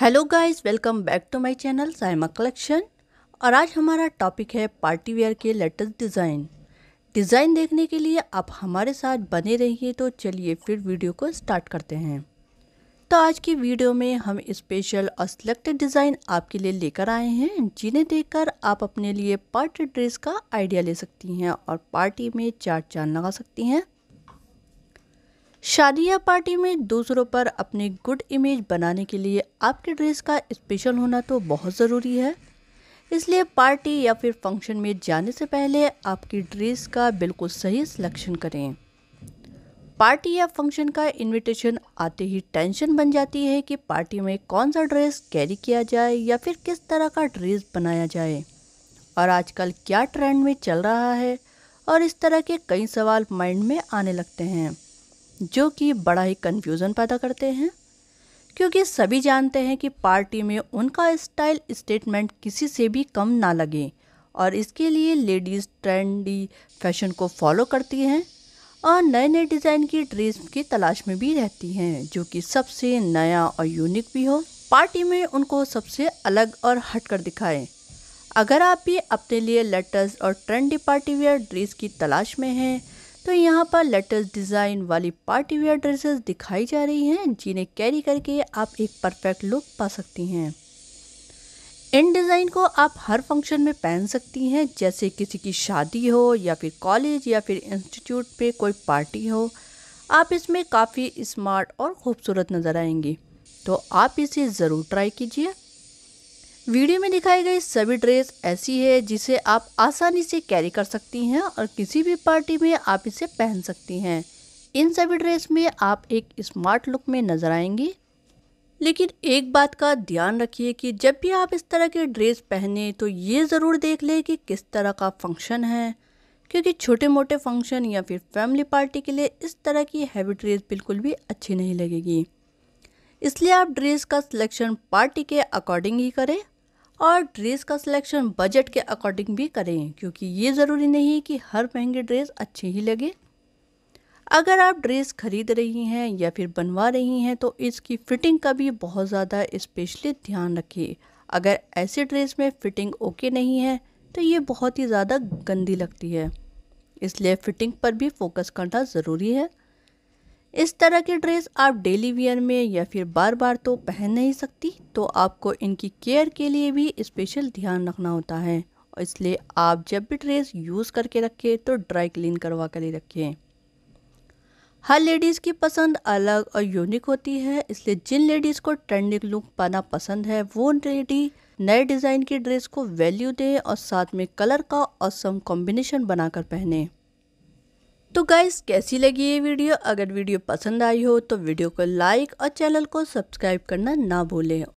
hello guys welcome back to my channel Saima collection और आज हमारा टॉपिक है पार्टी वेयर के लेटेस्ट डिज़ाइन डिज़ाइन देखने के लिए आप हमारे साथ बने रहिए तो चलिए फिर वीडियो को स्टार्ट करते हैं तो आज की वीडियो में हम स्पेशल और सिलेक्टेड डिज़ाइन आपके लिए लेकर आए हैं जिन्हें देखकर आप अपने लिए पार्टी ड्रेस का आइडिया ले सकती हैं और पार्टी में चार चांद लगा सकती हैं शादी या पार्टी में दूसरों पर अपनी गुड इमेज बनाने के लिए आपके ड्रेस का स्पेशल होना तो बहुत ज़रूरी है इसलिए पार्टी या फिर फंक्शन में जाने से पहले आपकी ड्रेस का बिल्कुल सही सिलेक्शन करें पार्टी या फंक्शन का इनविटेशन आते ही टेंशन बन जाती है कि पार्टी में कौन सा ड्रेस कैरी किया जाए या फिर किस तरह का ड्रेस बनाया जाए और आजकल क्या ट्रेंड में चल रहा है और इस तरह के कई सवाल माइंड में आने लगते हैं जो कि बड़ा ही कन्फ्यूज़न पैदा करते हैं क्योंकि सभी जानते हैं कि पार्टी में उनका स्टाइल स्टेटमेंट किसी से भी कम ना लगे और इसके लिए लेडीज़ ट्रेंडी फैशन को फॉलो करती हैं और नए नए डिज़ाइन की ड्रेस की तलाश में भी रहती हैं जो कि सबसे नया और यूनिक भी हो पार्टी में उनको सबसे अलग और हट कर दिखाएं अगर आप भी अपने लिए लेटेस्ट और ट्रेंडी पार्टी वेयर ड्रेस की तलाश में हैं तो यहाँ पर लेटेस्ट डिज़ाइन वाली पार्टी वेयर ड्रेसेस दिखाई जा रही हैं जिन्हें कैरी करके आप एक परफेक्ट लुक पा सकती हैं इन डिज़ाइन को आप हर फंक्शन में पहन सकती हैं जैसे किसी की शादी हो या फिर कॉलेज या फिर इंस्टीट्यूट पे कोई पार्टी हो आप इसमें काफ़ी स्मार्ट और ख़ूबसूरत नज़र आएंगी तो आप इसे ज़रूर ट्राई कीजिए वीडियो में दिखाई गई सभी ड्रेस ऐसी है जिसे आप आसानी से कैरी कर सकती हैं और किसी भी पार्टी में आप इसे पहन सकती हैं इन सभी ड्रेस में आप एक स्मार्ट लुक में नज़र आएंगी लेकिन एक बात का ध्यान रखिए कि जब भी आप इस तरह के ड्रेस पहने तो ये ज़रूर देख लें कि किस तरह का फंक्शन है क्योंकि छोटे मोटे फंक्शन या फिर फैमिली पार्टी के लिए इस तरह की हैवी ड्रेस बिल्कुल भी अच्छी नहीं लगेगी इसलिए आप ड्रेस का सिलेक्शन पार्टी के अकॉर्डिंग ही करें और ड्रेस का सिलेक्शन बजट के अकॉर्डिंग भी करें क्योंकि ये ज़रूरी नहीं कि हर महंगी ड्रेस अच्छे ही लगे अगर आप ड्रेस खरीद रही हैं या फिर बनवा रही हैं तो इसकी फ़िटिंग का भी बहुत ज़्यादा स्पेशली ध्यान रखिए अगर ऐसे ड्रेस में फ़िटिंग ओके नहीं है तो ये बहुत ही ज़्यादा गंदी लगती है इसलिए फ़िटिंग पर भी फोकस करना ज़रूरी है इस तरह की ड्रेस आप डेली वियर में या फिर बार बार तो पहन नहीं सकती तो आपको इनकी केयर के लिए भी स्पेशल ध्यान रखना होता है और इसलिए आप जब भी ड्रेस यूज़ करके रखें तो ड्राई क्लीन करवा कर ही रखें हर लेडीज़ की पसंद अलग और यूनिक होती है इसलिए जिन लेडीज़ को ट्रेंडिंग लुक पाना पसंद है वो लेडी नए डिज़ाइन की ड्रेस को वैल्यू दें और साथ में कलर का औसम कॉम्बिनेशन बनाकर पहनें तो गाइस कैसी लगी ये वीडियो अगर वीडियो पसंद आई हो तो वीडियो को लाइक और चैनल को सब्सक्राइब करना ना भूलें